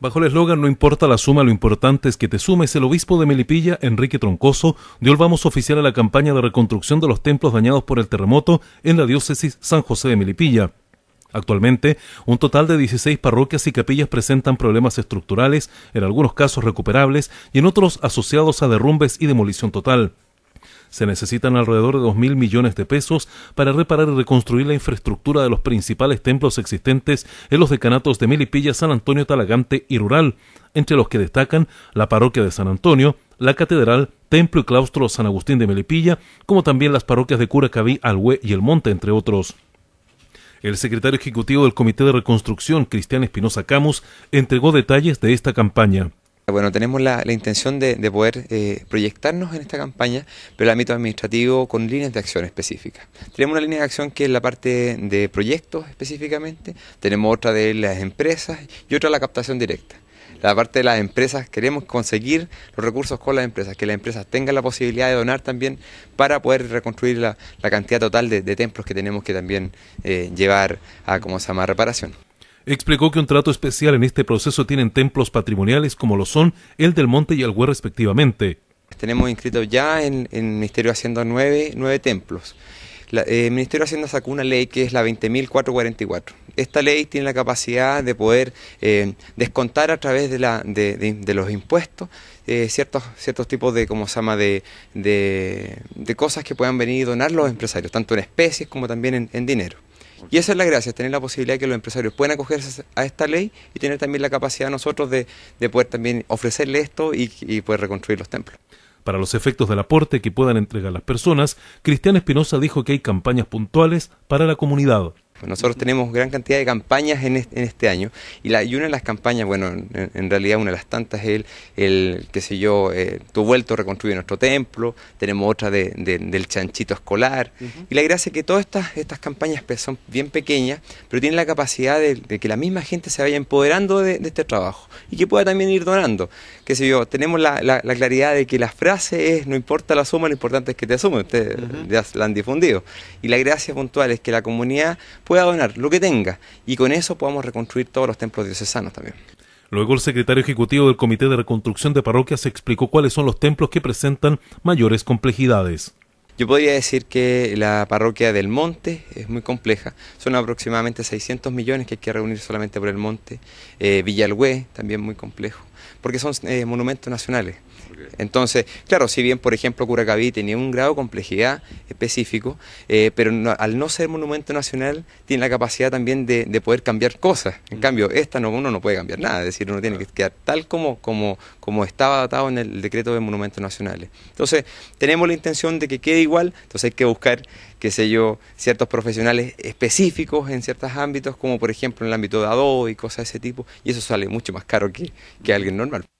Bajo el eslogan No importa la suma, lo importante es que te sumes, el obispo de Melipilla, Enrique Troncoso, dio el vamos oficial a la campaña de reconstrucción de los templos dañados por el terremoto en la diócesis San José de Melipilla. Actualmente, un total de 16 parroquias y capillas presentan problemas estructurales, en algunos casos recuperables y en otros asociados a derrumbes y demolición total. Se necesitan alrededor de 2.000 millones de pesos para reparar y reconstruir la infraestructura de los principales templos existentes en los decanatos de Melipilla, San Antonio, Talagante y Rural, entre los que destacan la parroquia de San Antonio, la catedral, templo y claustro San Agustín de Melipilla, como también las parroquias de Curacaví, Alhué y El Monte, entre otros. El secretario ejecutivo del Comité de Reconstrucción, Cristian Espinosa Camus, entregó detalles de esta campaña. Bueno, tenemos la, intención de, poder eh, proyectarnos en esta campaña, pero el ámbito administrativo con líneas de acción específicas. Tenemos una línea de acción que es la parte de proyectos específicamente, tenemos otra de las empresas y otra la captación directa la parte de las empresas, queremos conseguir los recursos con las empresas, que las empresas tengan la posibilidad de donar también para poder reconstruir la, cantidad total de, templos que tenemos que también eh, llevar a, como se llama, reparación. Explicó que un trato especial en este proceso tienen templos patrimoniales como lo son el del Monte y el Hue respectivamente. Tenemos inscritos ya en, el Ministerio de Hacienda nueve, nueve templos. el eh, Ministerio de Hacienda sacó una ley que es la 20.444. Esta ley tiene la capacidad de poder eh, descontar a través de, la, de, de, los impuestos eh, ciertos, ciertos tipos de, como se llama, de, de, cosas que puedan venir y donar los empresarios, tanto en especies como también en dinero. Y esa es la gracia, tener la posibilidad de que los empresarios puedan acogerse a esta ley y tener también la capacidad nosotros de, poder también ofrecerle esto y poder reconstruir los templos. Para los efectos del aporte que puedan entregar las personas, Cristian Espinosa dijo que hay campañas puntuales para la comunidad. Pues nosotros tenemos gran cantidad de campañas en este, año y, la, una de las campañas, bueno, en, realidad una de las tantas es el, el qué sé yo, eh, tu vuelto reconstruye nuestro templo, tenemos otra de, del chanchito escolar y la gracia es que todas estas, estas campañas pues, son bien pequeñas, pero tienen la capacidad de, que la misma gente se vaya empoderando de, este trabajo y que pueda también ir donando. Qué sé yo, tenemos la, claridad de que la frase es no importa la suma, lo importante es que te asume, ustedes ya la han difundido. Y la gracia puntual es que la comunidad pueda donar, lo que tenga, y con eso podamos reconstruir todos los templos diocesanos también. Luego el secretario ejecutivo del Comité de Reconstrucción de Parroquias explicó cuáles son los templos que presentan mayores complejidades. Yo podría decir que la parroquia del Monte es muy compleja, son aproximadamente 600 millones que hay que reunir solamente por el Monte, eh, también muy complejo, porque son eh, monumentos nacionales. Entonces, claro, si bien, por ejemplo, Curacaví tenía un grado de complejidad específico, eh, pero al no ser monumento nacional, tiene la capacidad también de, poder cambiar cosas. En mm. cambio, esta no, uno no puede cambiar nada, es decir, uno tiene que quedar tal como, como, como estaba datado en el decreto de monumentos nacionales. Entonces, tenemos la intención de que quede igual, entonces hay que buscar, qué sé yo, ciertos profesionales específicos en ciertos ámbitos, como por ejemplo en el ámbito de Adobe y cosas de ese tipo, y eso sale mucho más caro que alguien normal.